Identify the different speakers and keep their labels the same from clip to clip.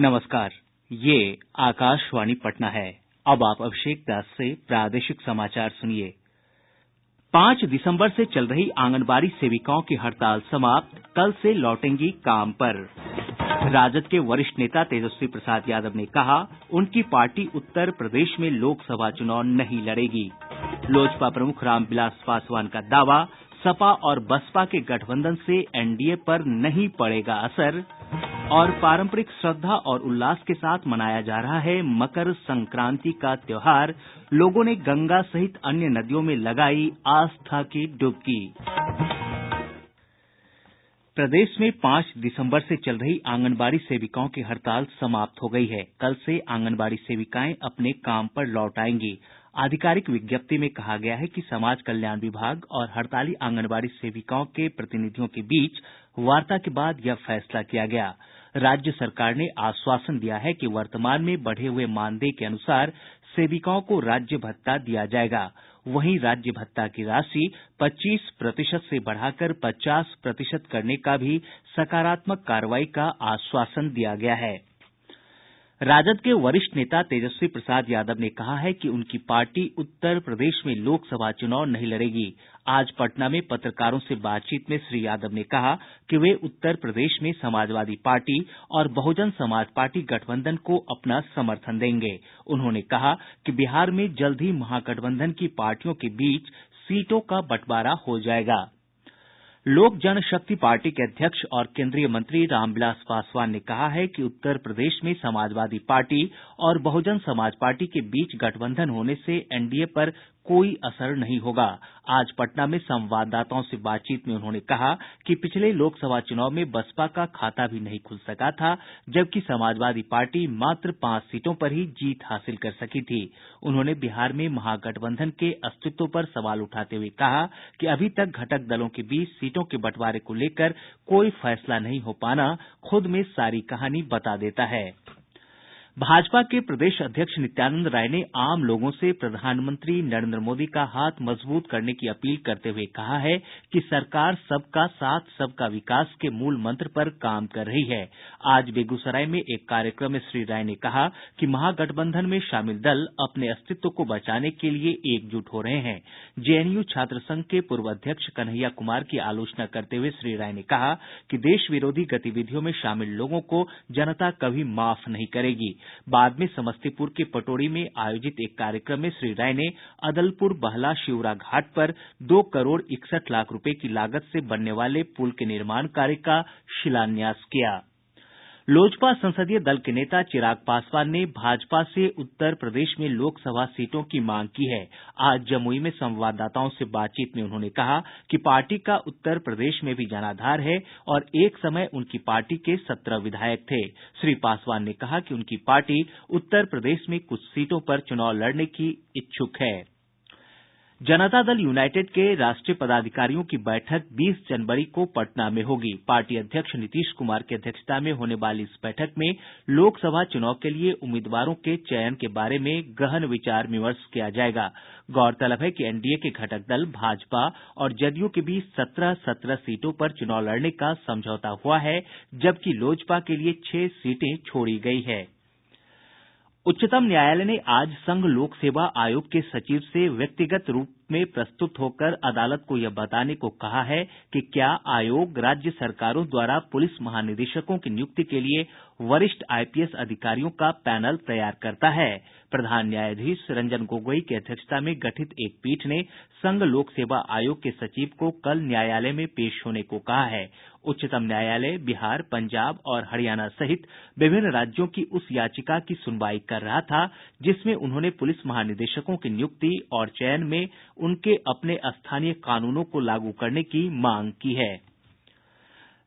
Speaker 1: नमस्कार ये आकाशवाणी पटना है अब आप अभिषेक दास से प्रादेशिक समाचार सुनिए पांच दिसम्बर से चल रही आंगनबाड़ी सेविकाओं की हड़ताल समाप्त कल से लौटेंगी काम पर राजद के वरिष्ठ नेता तेजस्वी प्रसाद यादव ने कहा उनकी पार्टी उत्तर प्रदेश में लोकसभा चुनाव नहीं लड़ेगी लोजपा प्रमुख रामविलास पासवान का दावा सपा और बसपा के गठबंधन से एनडीए पर नहीं पड़ेगा असर और पारंपरिक श्रद्धा और उल्लास के साथ मनाया जा रहा है मकर संक्रांति का त्योहार लोगों ने गंगा सहित अन्य नदियों में लगायी आस्था की डुबकी प्रदेश में पांच दिसम्बर से चल रही आंगनबाड़ी सेविकाओं की हड़ताल समाप्त हो गयी है कल से आंगनबाड़ी सेविकाएं अपने काम पर लौट आयेंगी आधिकारिक विज्ञप्ति में कहा गया है कि समाज कल्याण विभाग और हड़ताली आंगनबाड़ी सेविकाओं के प्रतिनिधियों के बीच वार्ता के बाद यह फैसला किया गया है राज्य सरकार ने आश्वासन दिया है कि वर्तमान में बढ़े हुए मानदेय के अनुसार सेविकाओं को राज्य भत्ता दिया जायेगा वहीं राज्य भत्ता की राशि पच्चीस प्रतिशत से बढ़ाकर पचास प्रतिशत करने का भी सकारात्मक कार्रवाई का आश्वासन दिया गया है राजद के वरिष्ठ नेता तेजस्वी प्रसाद यादव ने कहा है कि उनकी पार्टी उत्तर प्रदेश में लोकसभा चुनाव नहीं लड़ेगी आज पटना में पत्रकारों से बातचीत में श्री यादव ने कहा कि वे उत्तर प्रदेश में समाजवादी पार्टी और बहुजन समाज पार्टी गठबंधन को अपना समर्थन देंगे उन्होंने कहा कि बिहार में जल्द ही महागठबंधन की पार्टियों के बीच सीटों का बंटवारा हो जायेगा लोक जनशक्ति पार्टी के अध्यक्ष और केन्द्रीय मंत्री रामविलास पासवान ने कहा है कि उत्तर प्रदेश में समाजवादी पार्टी और बहुजन समाज पार्टी के बीच गठबंधन होने से एनडीए पर कोई नहीं कोई असर नहीं होगा आज पटना में संवाददाताओं से बातचीत में उन्होंने कहा कि पिछले लोकसभा चुनाव में बसपा का खाता भी नहीं खुल सका था जबकि समाजवादी पार्टी मात्र पांच सीटों पर ही जीत हासिल कर सकी थी उन्होंने बिहार में महागठबंधन के अस्तित्व पर सवाल उठाते हुए कहा कि अभी तक घटक दलों के बीच सीटों के बंटवारे को लेकर कोई फैसला नहीं हो पाना खुद में सारी कहानी बता देता है भाजपा के प्रदेश अध्यक्ष नित्यानंद राय ने आम लोगों से प्रधानमंत्री नरेन्द्र मोदी का हाथ मजबूत करने की अपील करते हुए कहा है कि सरकार सबका साथ सबका विकास के मूल मंत्र पर काम कर रही है आज बेगूसराय में एक कार्यक्रम में श्री राय ने कहा कि महागठबंधन में शामिल दल अपने अस्तित्व को बचाने के लिए एकजुट हो रहे हैं जेएनयू छात्र संघ के पूर्व अध्यक्ष कन्हैया कुमार की आलोचना करते हुए श्री राय ने कहा कि देश विरोधी गतिविधियों में शामिल लोगों को जनता कभी माफ नहीं करेगी बाद में समस्तीपुर के पटोरी में आयोजित एक कार्यक्रम में श्री राय ने अदलपुर बहला शिउरा घाट पर दो करोड़ इकसठ लाख रूपये की लागत से बनने वाले पुल के निर्माण कार्य का शिलान्यास किया है लोजपा संसदीय दल के नेता चिराग पासवान ने भाजपा से उत्तर प्रदेश में लोकसभा सीटों की मांग की है आज जमुई में संवाददाताओं से बातचीत में उन्होंने कहा कि पार्टी का उत्तर प्रदेश में भी जनाधार है और एक समय उनकी पार्टी के सत्रह विधायक थे श्री पासवान ने कहा कि उनकी पार्टी उत्तर प्रदेश में कुछ सीटों पर चुनाव लड़ने की इच्छुक है जनता दल यूनाईटेड के राष्ट्रीय पदाधिकारियों की बैठक बीस जनवरी को पटना में होगी पार्टी अध्यक्ष नीतीश कुमार की अध्यक्षता में होने वाली इस बैठक में लोकसभा चुनाव के लिए उम्मीदवारों के चयन के बारे में गहन विचार विमर्श किया जायेगा गौरतलब है कि एनडीए के घटक दल भाजपा और जदयू के बीच सत्रह सत्रह सीटों पर चुनाव लड़ने का समझौता हुआ है जबकि लोजपा के लिए छह सीटें छोड़ी गयी हैं उच्चतम न्यायालय ने आज संघ लोक सेवा आयोग के सचिव से व्यक्तिगत रूप में प्रस्तुत होकर अदालत को यह बताने को कहा है कि क्या आयोग राज्य सरकारों द्वारा पुलिस महानिदेशकों की नियुक्ति के लिए वरिष्ठ आईपीएस अधिकारियों का पैनल तैयार करता है प्रधान न्यायाधीश रंजन गोगोई की अध्यक्षता में गठित एक पीठ ने संघ लोक सेवा आयोग के सचिव को कल न्यायालय में पेश होने को कहा है उच्चतम न्यायालय बिहार पंजाब और हरियाणा सहित विभिन्न राज्यों की उस याचिका की सुनवाई कर रहा था जिसमें उन्होंने पुलिस महानिदेशकों की नियुक्ति और चयन में उनके अपने स्थानीय कानूनों को लागू करने की मांग की है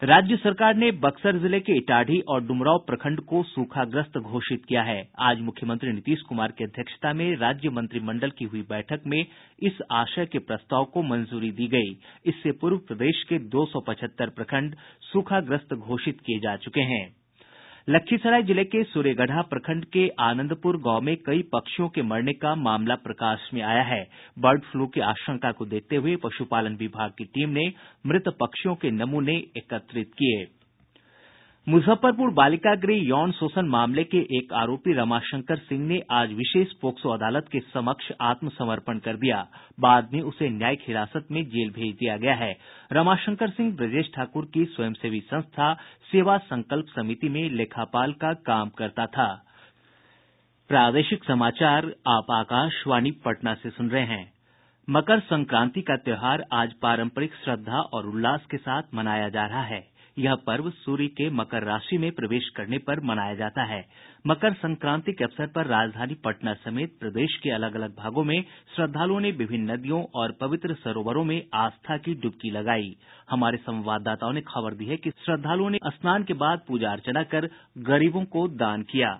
Speaker 1: राज्य सरकार ने बक्सर जिले के इटाढ़ी और डुमरांव प्रखंड को सूखाग्रस्त घोषित किया है आज मुख्यमंत्री नीतीश कुमार की अध्यक्षता में राज्य मंत्रिमंडल की हुई बैठक में इस आशय के प्रस्ताव को मंजूरी दी गयी इससे पूर्व प्रदेश के दो सौ पचहत्तर प्रखंड सूखाग्रस्त घोषित किये जा चुके हैं लखीसराय जिले के सूर्यगढ़ा प्रखंड के आनंदपुर गांव में कई पक्षियों के मरने का मामला प्रकाश में आया है बर्ड फ्लू की आशंका को देखते हुए पशुपालन विभाग की टीम ने मृत पक्षियों के नमूने एकत्रित किये गये मुजफ्फरपुर बालिका गृह यौन शोषण मामले के एक आरोपी रमाशंकर सिंह ने आज विशेष पोक्सो अदालत के समक्ष आत्मसमर्पण कर दिया बाद में उसे न्यायिक हिरासत में जेल भेज दिया गया है रमाशंकर सिंह ब्रजेश ठाकुर की स्वयंसेवी संस्था सेवा संकल्प समिति में लेखापाल का काम करता था मकर संक्रांति का त्योहार आज पारंपरिक श्रद्धा और उल्लास के साथ मनाया जा रहा है यह पर्व सूर्य के मकर राशि में प्रवेश करने पर मनाया जाता है मकर संक्रांति के अवसर पर राजधानी पटना समेत प्रदेश के अलग अलग भागों में श्रद्धालुओं ने विभिन्न नदियों और पवित्र सरोवरों में आस्था की डुबकी लगायी हमारे संवाददाताओं ने खबर दी है कि श्रद्धालुओं ने स्नान के बाद पूजा अर्चना कर गरीबों को दान किया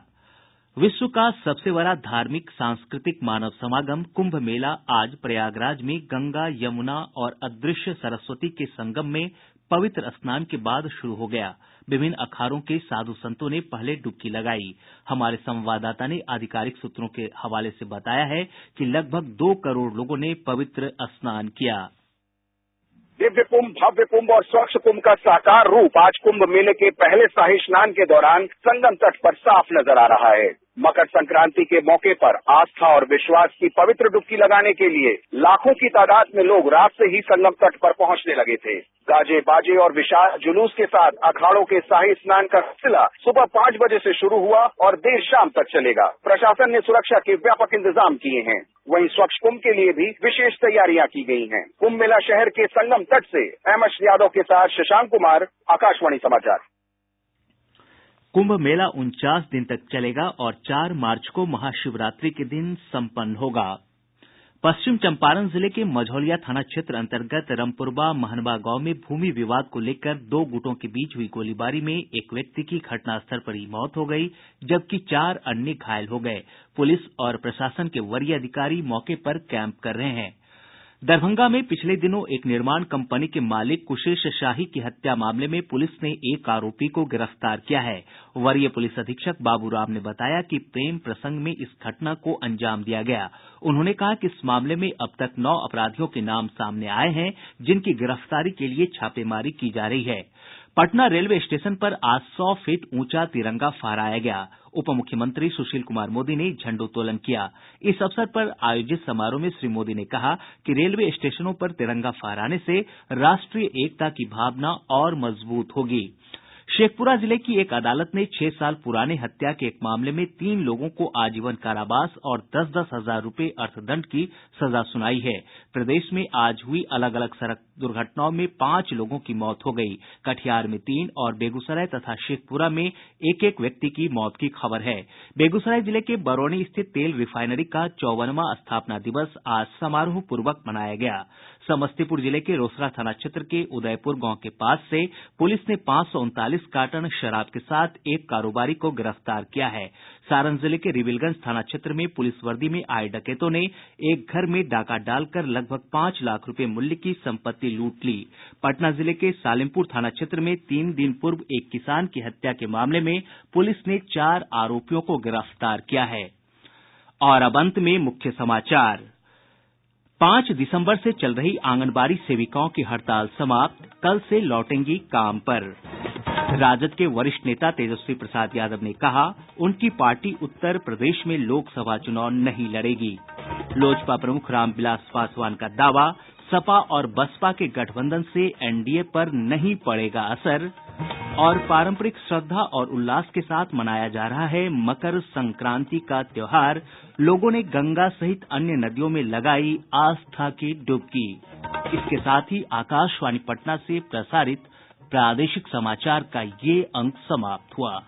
Speaker 1: विश्व का सबसे बड़ा धार्मिक सांस्कृतिक मानव समागम कुंभ मेला आज प्रयागराज में गंगा यमुना और अदृश्य सरस्वती के संगम में पवित्र स्नान के बाद शुरू हो गया विभिन्न अखाड़ों के साधु संतों ने पहले डुबकी लगायी हमारे संवाददाता ने आधिकारिक सूत्रों के हवाले से बताया है कि लगभग दो करोड़ लोगों ने पवित्र स्नान किया है दिव्य कुंभ भव्य कुंभ और स्वच्छ कुंभ का साकार रूप आज कुंभ मेले के पहले शाही स्नान के दौरान संगम तट पर साफ नजर आ रहा है मकर संक्रांति के मौके पर आस्था और विश्वास की पवित्र डुबकी लगाने के लिए लाखों की तादाद में लोग रात से ही संगम तट पर पहुंचने लगे थे गाजे बाजे और विशाल जुलूस के साथ अखाड़ों के शाही स्नान का सिलसिला सुबह पाँच बजे से शुरू हुआ और देर शाम तक चलेगा प्रशासन ने सुरक्षा के व्यापक इंतजाम किए हैं वहीं स्वच्छ कुंभ के लिए भी विशेष तैयारियां की गई हैं कुंभ मेला शहर के संगम तट से एमएस यादव के साथ शशांक कुमार आकाशवाणी समाचार कुंभ मेला उनचास दिन तक चलेगा और चार मार्च को महाशिवरात्रि के दिन सम्पन्न होगा पश्चिम चंपारण जिले के मझौलिया थाना क्षेत्र अंतर्गत रमपुरवा महनवा गांव में भूमि विवाद को लेकर दो गुटों के बीच हुई गोलीबारी में एक व्यक्ति की घटनास्थल पर ही मौत हो गयी जबकि चार अन्य घायल हो गये पुलिस और प्रशासन के वरीय अधिकारी मौके पर कैंप कर रहे हैं दरभंगा में पिछले दिनों एक निर्माण कंपनी के मालिक कुशेश शाही की हत्या मामले में पुलिस ने एक आरोपी को गिरफ्तार किया है वरीय पुलिस अधीक्षक बाबू राम ने बताया कि प्रेम प्रसंग में इस घटना को अंजाम दिया गया उन्होंने कहा कि इस मामले में अब तक नौ अपराधियों के नाम सामने आये हैं जिनकी गिरफ्तारी के लिए छापेमारी की जा रही है पटना रेलवे स्टेशन पर आज सौ फीट ऊंचा तिरंगा फहराया गया उप मुख्यमंत्री सुशील कुमार मोदी ने झंडोत्तोलन किया इस अवसर पर आयोजित समारोह में श्री मोदी ने कहा कि रेलवे स्टेशनों पर तिरंगा फहराने से राष्ट्रीय एकता की भावना और मजबूत होगी शेखपुरा जिले की एक अदालत ने छह साल पुराने हत्या के एक मामले में तीन लोगों को आजीवन कारावास और दस दस हजार रूपये अर्थदंड की सजा सुनायी है प्रदेश में आज हुई अलग अलग सड़क दुर्घटनाओं में पांच लोगों की मौत हो गयी कटिहार में तीन और बेगूसराय तथा शेखपुरा में एक एक व्यक्ति की मौत की खबर है बेगूसराय जिले के बरौनी स्थित तेल रिफाइनरी का चौवनवां स्थापना दिवस आज समारोहपूर्वक मनाया गया है समस्तीपुर जिले के रोसड़ा थाना क्षेत्र के उदयपुर गांव के पास से पुलिस ने पांच सौ उनतालीस कार्टन शराब के साथ एक कारोबारी को गिरफ्तार किया है सारण जिले के रिविलगंज थाना क्षेत्र में पुलिस वर्दी में आये डकैतों ने एक घर में डाका डालकर लगभग पांच लाख रूपये मूल्य की संपत्ति लूट ली पटना जिले के सालिमपुर थाना क्षेत्र में तीन दिन पूर्व एक किसान की हत्या के मामले में पुलिस ने चार आरोपियों को गिरफ्तार किया है पांच दिसम्बर से चल रही आंगनबाड़ी सेविकाओं की हड़ताल समाप्त कल से लौटेंगी काम पर राजद के वरिष्ठ नेता तेजस्वी प्रसाद यादव ने कहा उनकी पार्टी उत्तर प्रदेश में लोकसभा चुनाव नहीं लड़ेगी लोजपा प्रमुख रामविलास पासवान का दावा सपा और बसपा के गठबंधन से एनडीए पर नहीं पड़ेगा असर और पारंपरिक श्रद्धा और उल्लास के साथ मनाया जा रहा है मकर संक्रांति का त्योहार लोगों ने गंगा सहित अन्य नदियों में लगायी आस्था की डुबकी इसके साथ ही आकाशवाणी पटना से प्रसारित प्रादेशिक समाचार का ये अंक समाप्त हुआ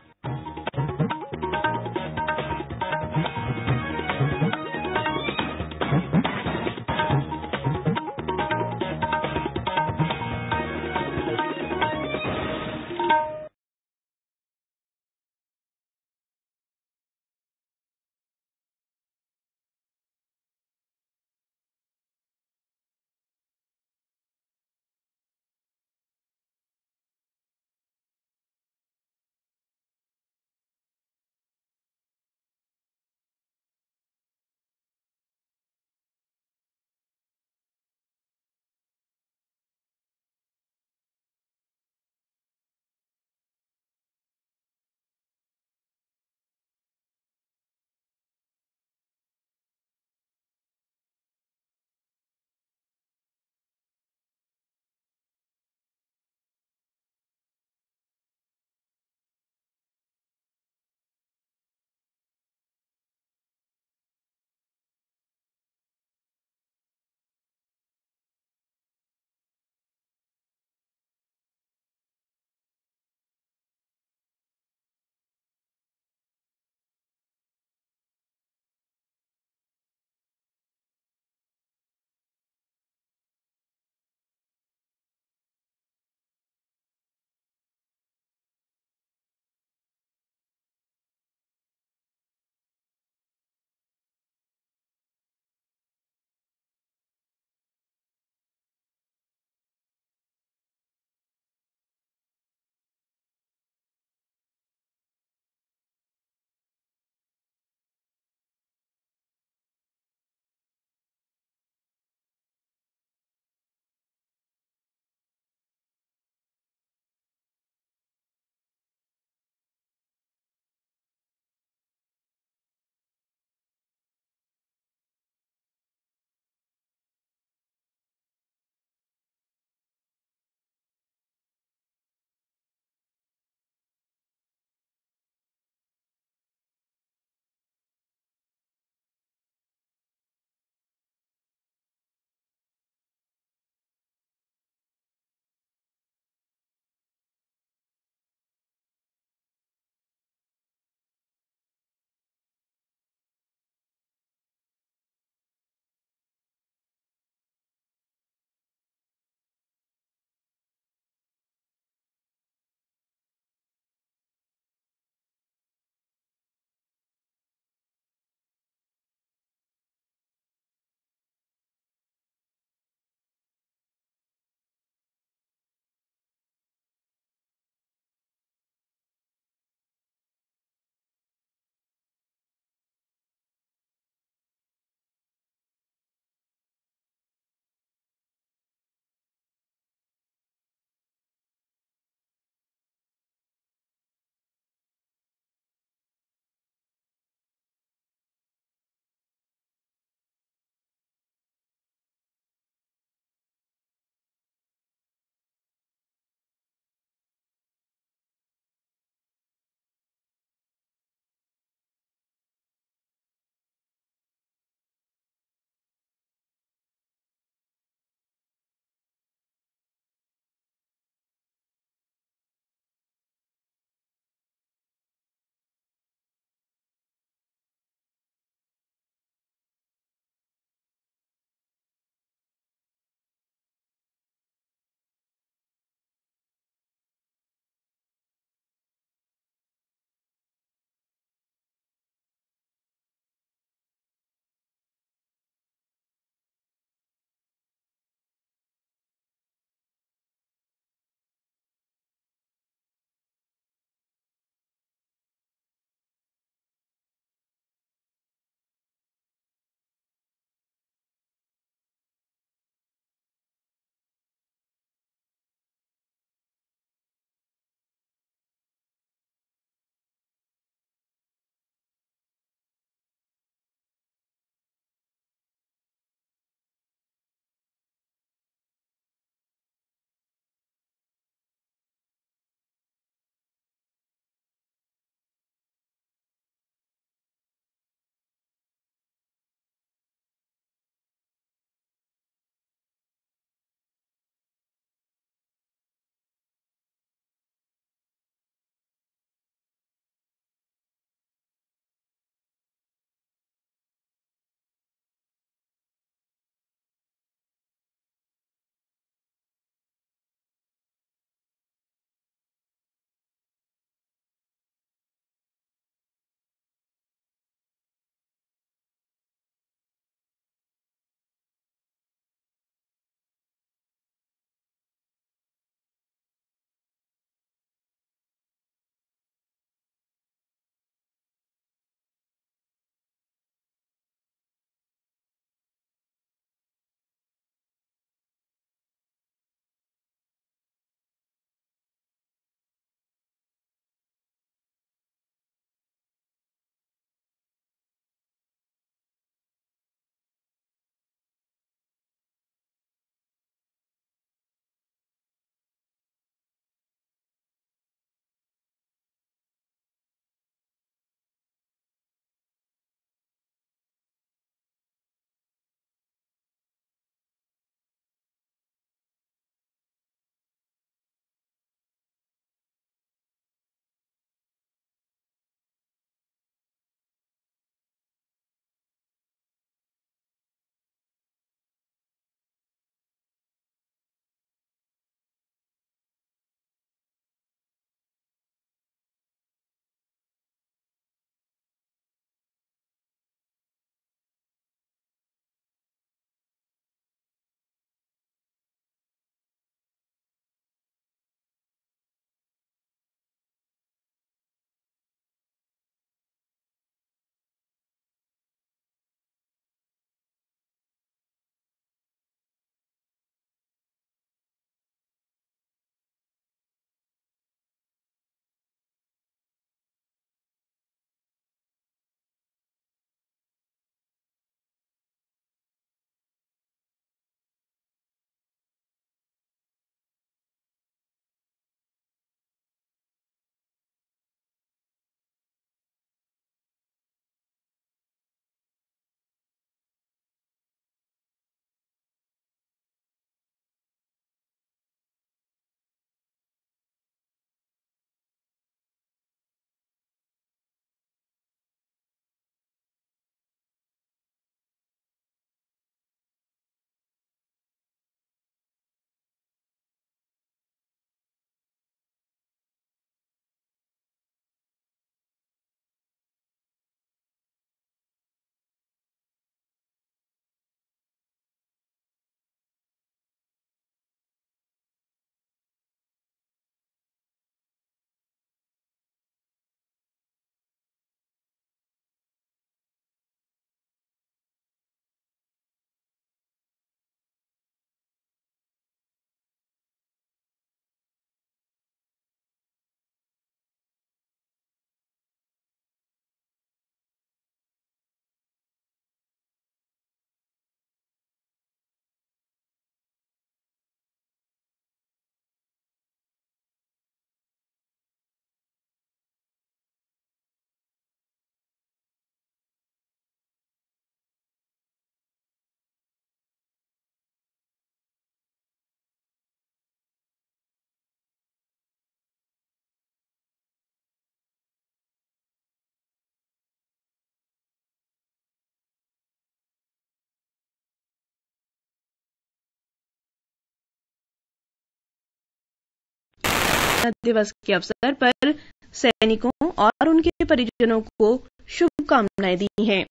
Speaker 2: स्थापना दिवस के अवसर पर सैनिकों और उनके परिजनों को शुभकामनाएं दी हैं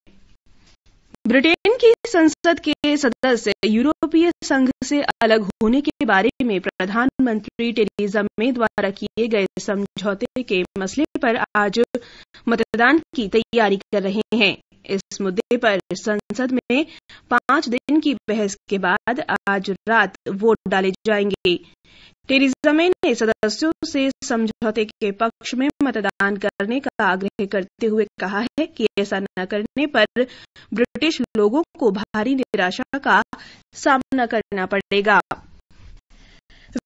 Speaker 2: ब्रिटेन की संसद के सदस्य यूरोपीय संघ से अलग होने के बारे में प्रधानमंत्री टेरिजा मे द्वारा किए गए समझौते के मसले पर आज मतदान की तैयारी कर रहे हैं इस मुद्दे पर संसद में पांच दिन की बहस के बाद आज रात वोट डाले जाएंगे टेरिजा मे ने सदस्यों से समझौते के पक्ष में मतदान करने का आग्रह करते हुए कहा है कि ऐसा न करने पर ब्रिटिश लोगों को भारी निराशा का सामना करना पड़ेगा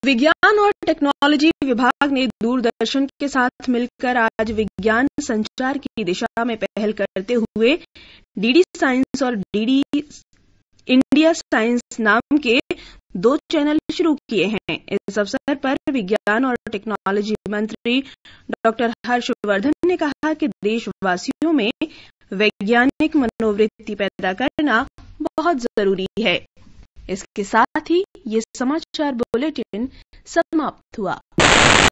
Speaker 2: विज्ञान और टेक्नोलॉजी विभाग ने दूरदर्शन के साथ मिलकर आज विज्ञान संचार की दिशा में पहल करते हुए डीडी साइंस और डीडी इंडिया साइंस नाम के दो चैनल शुरू किए हैं इस अवसर पर विज्ञान और टेक्नोलॉजी मंत्री डॉक्टर हर्षवर्धन ने कहा कि देशवासियों में वैज्ञानिक मनोवृत्ति पैदा करना बहुत जरूरी है इसके साथ ही ये समाचार बुलेटिन समाप्त हुआ